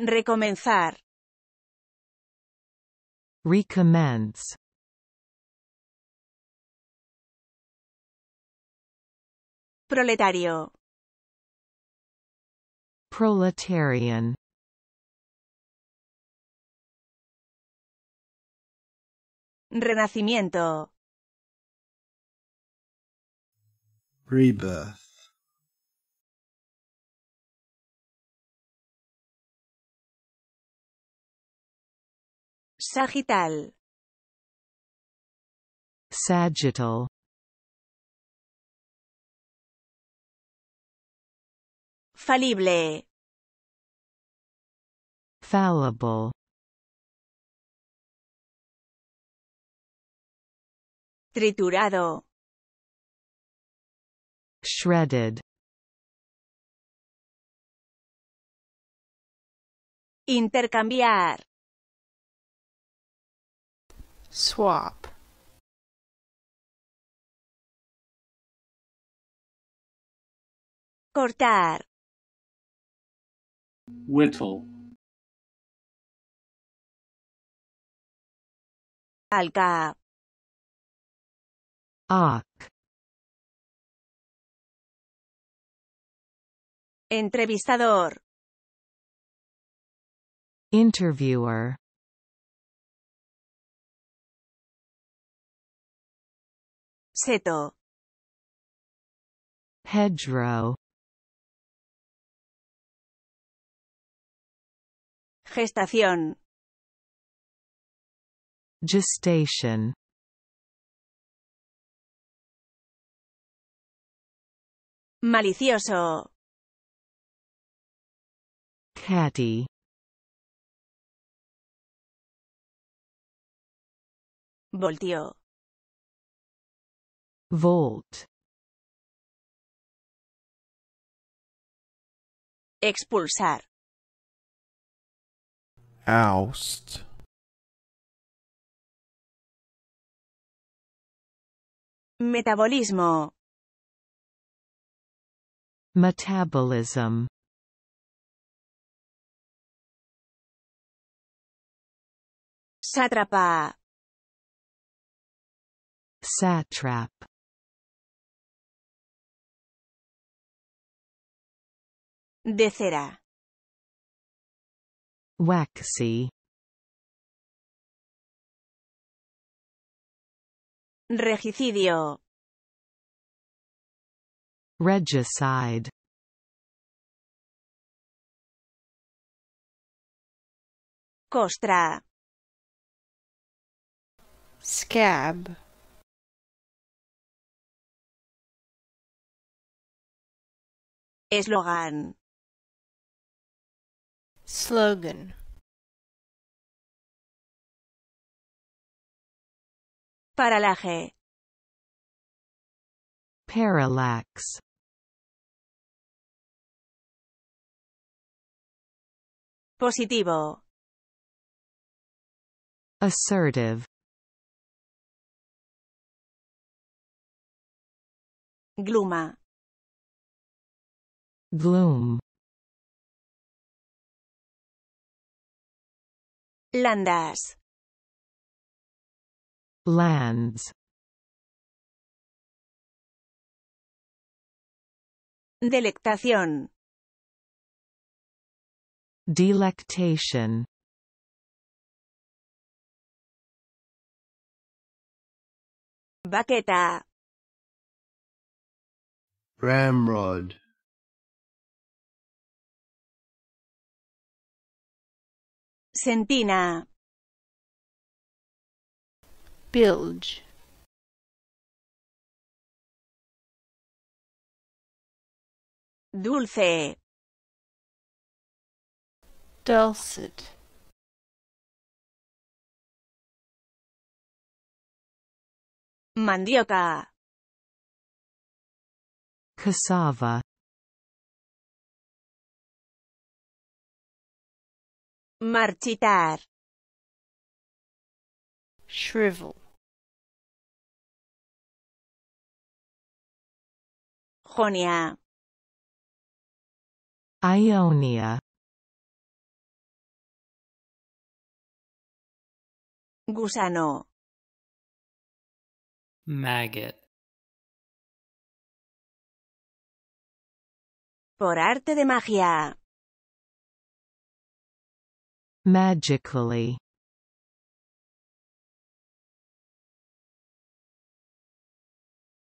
Recomenzar. Recommence. Proletario. Proletarian. Renacimiento. Rebirth. Sagital. Sagittal. Falible. Fallible. Triturado. Shredded. Intercambiar. swap cortar whittle alga arc entrevistador interviewer Seto. Pedro. Gestación. Gestation. Malicioso. Catty. Voltió. Volt. Expulsar. Oust. Metabolismo. Metabolism. Sátrapa. Satrap. De cera. Waxy. Regicidio. Regicide. Costra. Scab. Eslogan. Slogan Paralaje Parallax Positivo Assertive Gluma Gloom Landas. Lands. Delectación. Delectation. Baqueta. Ramrod. Sentina. Bilge. Dulce. Dulcet. Mandioca. Cassava. marchitar shrivel Jonia Ionia gusano maggot por arte de magia Magically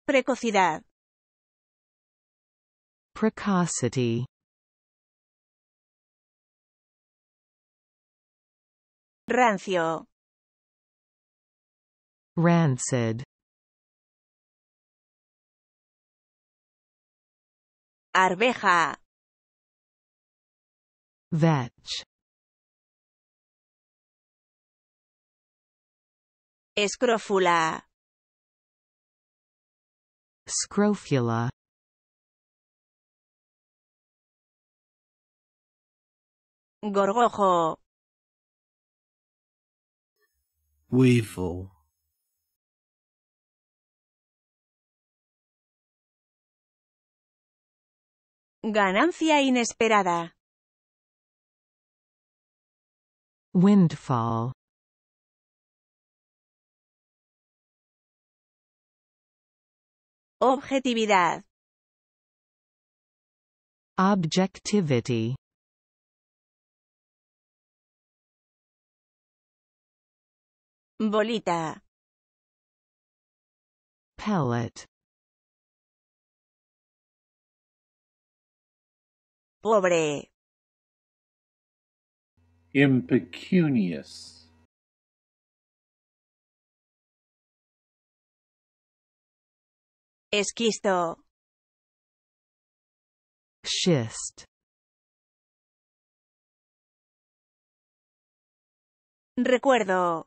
Precocidad Precocity Rancio Rancid Arveja Vetch Escrófula. Scrofula. Gorgojo. Weevil. Ganancia inesperada. Windfall. Objetividad. Objectivity. Bolita. Pellet. Pobre. Impecunious. Esquisto. Schist. Recuerdo.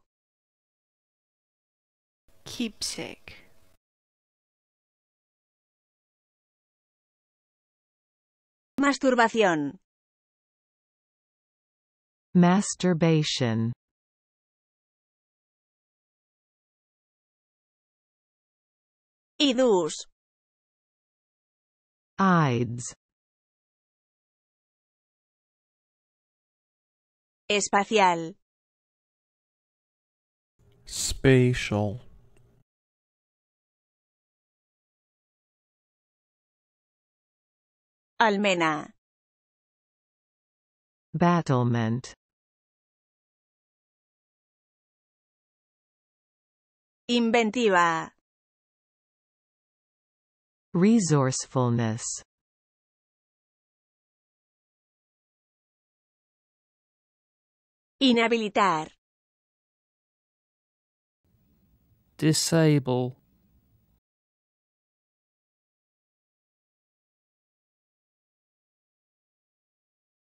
Keepsake. Masturbación. Masturbation. idus ides espacial spatial almena battlement inventiva Resourcefulness Inhabilitar. Disable.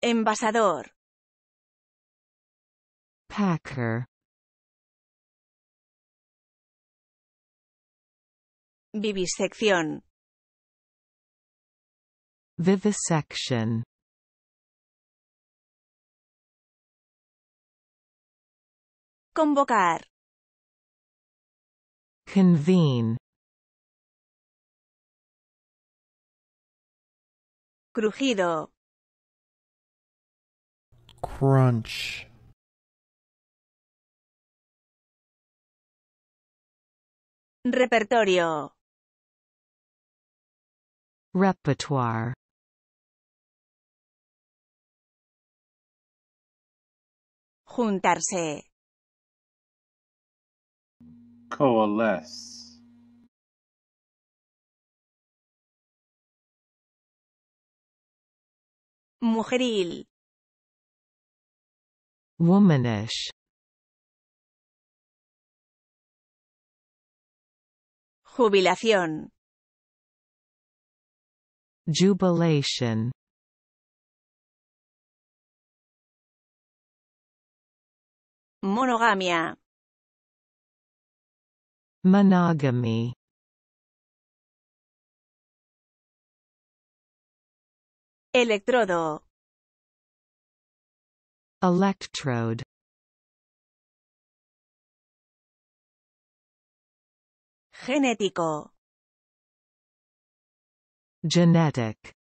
Envasador. Packer. Vivisección. Vivisection Convocar. Convene. Crujido. Crunch. Repertorio. Repertoire. Juntarse. Coalesce. Mujeril. Womanish. Jubilación. Jubilation. Monogamia. Monogamy. Electrodo. Electrode. Genético. Genetic.